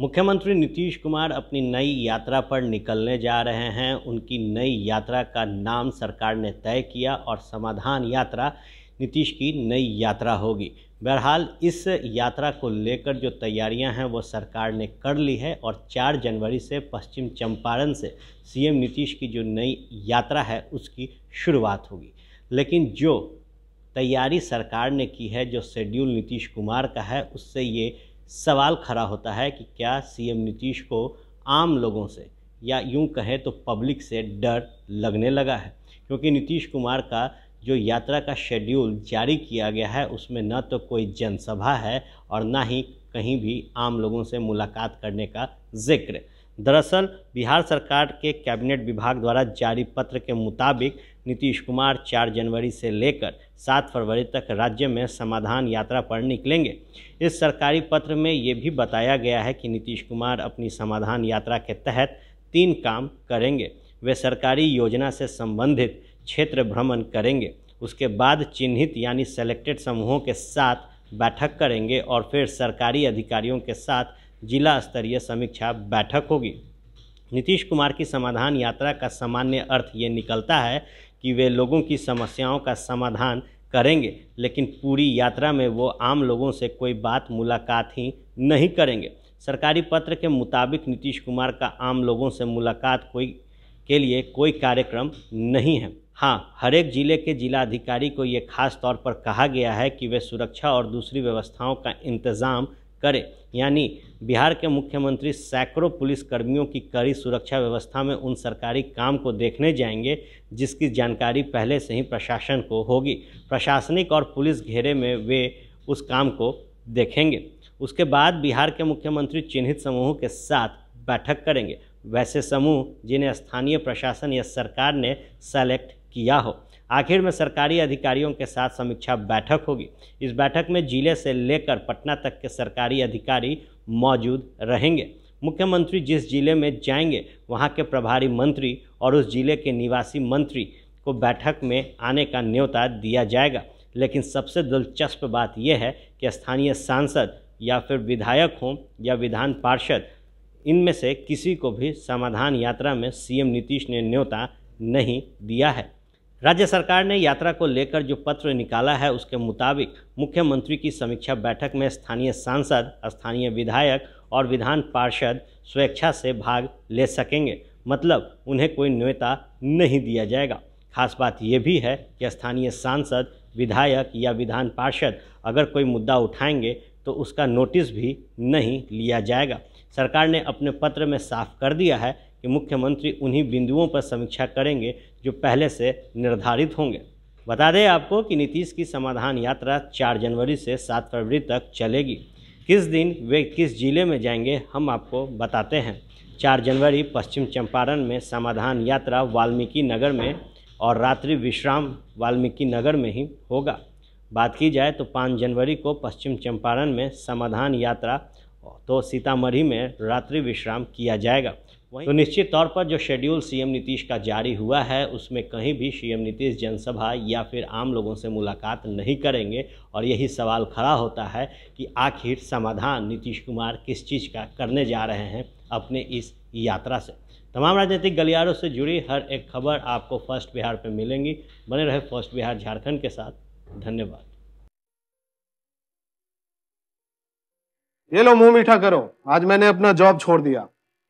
मुख्यमंत्री नीतीश कुमार अपनी नई यात्रा पर निकलने जा रहे हैं उनकी नई यात्रा का नाम सरकार ने तय किया और समाधान यात्रा नीतीश की नई यात्रा होगी बहरहाल इस यात्रा को लेकर जो तैयारियां हैं वो सरकार ने कर ली है और 4 जनवरी से पश्चिम चंपारण से सीएम नीतीश की जो नई यात्रा है उसकी शुरुआत होगी लेकिन जो तैयारी सरकार ने की है जो शेड्यूल नीतीश कुमार का है उससे ये सवाल खड़ा होता है कि क्या सीएम नीतीश को आम लोगों से या यूं कहें तो पब्लिक से डर लगने लगा है क्योंकि नीतीश कुमार का जो यात्रा का शेड्यूल जारी किया गया है उसमें न तो कोई जनसभा है और ना ही कहीं भी आम लोगों से मुलाकात करने का जिक्र दरअसल बिहार सरकार के कैबिनेट विभाग द्वारा जारी पत्र के मुताबिक नीतीश कुमार 4 जनवरी से लेकर 7 फरवरी तक राज्य में समाधान यात्रा पर निकलेंगे इस सरकारी पत्र में ये भी बताया गया है कि नीतीश कुमार अपनी समाधान यात्रा के तहत तीन काम करेंगे वे सरकारी योजना से संबंधित क्षेत्र भ्रमण करेंगे उसके बाद चिन्हित यानी सेलेक्टेड समूहों के साथ बैठक करेंगे और फिर सरकारी अधिकारियों के साथ जिला स्तरीय समीक्षा बैठक होगी नीतीश कुमार की समाधान यात्रा का सामान्य अर्थ ये निकलता है कि वे लोगों की समस्याओं का समाधान करेंगे लेकिन पूरी यात्रा में वो आम लोगों से कोई बात मुलाकात ही नहीं करेंगे सरकारी पत्र के मुताबिक नीतीश कुमार का आम लोगों से मुलाकात कोई के लिए कोई कार्यक्रम नहीं है हाँ हर एक जिले के जिलाधिकारी को ये खास तौर पर कहा गया है कि वे सुरक्षा और दूसरी व्यवस्थाओं का इंतज़ाम करे यानी बिहार के मुख्यमंत्री सैकड़ों पुलिस कर्मियों की कड़ी सुरक्षा व्यवस्था में उन सरकारी काम को देखने जाएंगे जिसकी जानकारी पहले से ही प्रशासन को होगी प्रशासनिक और पुलिस घेरे में वे उस काम को देखेंगे उसके बाद बिहार के मुख्यमंत्री चिन्हित समूहों के साथ बैठक करेंगे वैसे समूह जिन्हें स्थानीय प्रशासन या सरकार ने सेलेक्ट किया हो आखिर में सरकारी अधिकारियों के साथ समीक्षा बैठक होगी इस बैठक में जिले से लेकर पटना तक के सरकारी अधिकारी मौजूद रहेंगे मुख्यमंत्री जिस जिले में जाएंगे वहां के प्रभारी मंत्री और उस जिले के निवासी मंत्री को बैठक में आने का न्योता दिया जाएगा लेकिन सबसे दिलचस्प बात यह है कि स्थानीय सांसद या फिर विधायक हों या विधान पार्षद इनमें से किसी को भी समाधान यात्रा में सीएम नीतीश ने न्योता नहीं दिया है राज्य सरकार ने यात्रा को लेकर जो पत्र निकाला है उसके मुताबिक मुख्यमंत्री की समीक्षा बैठक में स्थानीय सांसद स्थानीय विधायक और विधान पार्षद स्वेच्छा से भाग ले सकेंगे मतलब उन्हें कोई न्योता नहीं दिया जाएगा खास बात यह भी है कि स्थानीय सांसद विधायक या विधान पार्षद अगर कोई मुद्दा उठाएंगे तो उसका नोटिस भी नहीं लिया जाएगा सरकार ने अपने पत्र में साफ कर दिया है कि मुख्यमंत्री उन्हीं बिंदुओं पर समीक्षा करेंगे जो पहले से निर्धारित होंगे बता दें आपको कि नीतीश की समाधान यात्रा 4 जनवरी से 7 फरवरी तक चलेगी किस दिन वे किस जिले में जाएंगे हम आपको बताते हैं 4 जनवरी पश्चिम चंपारण में समाधान यात्रा वाल्मीकि नगर में और रात्रि विश्राम वाल्मीकि नगर में ही होगा बात की जाए तो 5 जनवरी को पश्चिम चंपारण में समाधान यात्रा तो सीतामढ़ी में रात्रि विश्राम किया जाएगा तो निश्चित तौर पर जो शेड्यूल सीएम नीतीश का जारी हुआ है उसमें कहीं भी सीएम नीतीश जनसभा या फिर आम लोगों से मुलाकात नहीं करेंगे और यही सवाल खड़ा होता है कि आखिर समाधान नीतीश कुमार किस चीज़ का करने जा रहे हैं अपने इस यात्रा से तमाम राजनीतिक गलियारों से जुड़ी हर एक खबर आपको फर्स्ट बिहार पर मिलेंगी बने रहे फर्स्ट बिहार झारखंड के साथ धन्यवाद ये लो मुंह मीठा करो आज मैंने अपना जॉब छोड़ दिया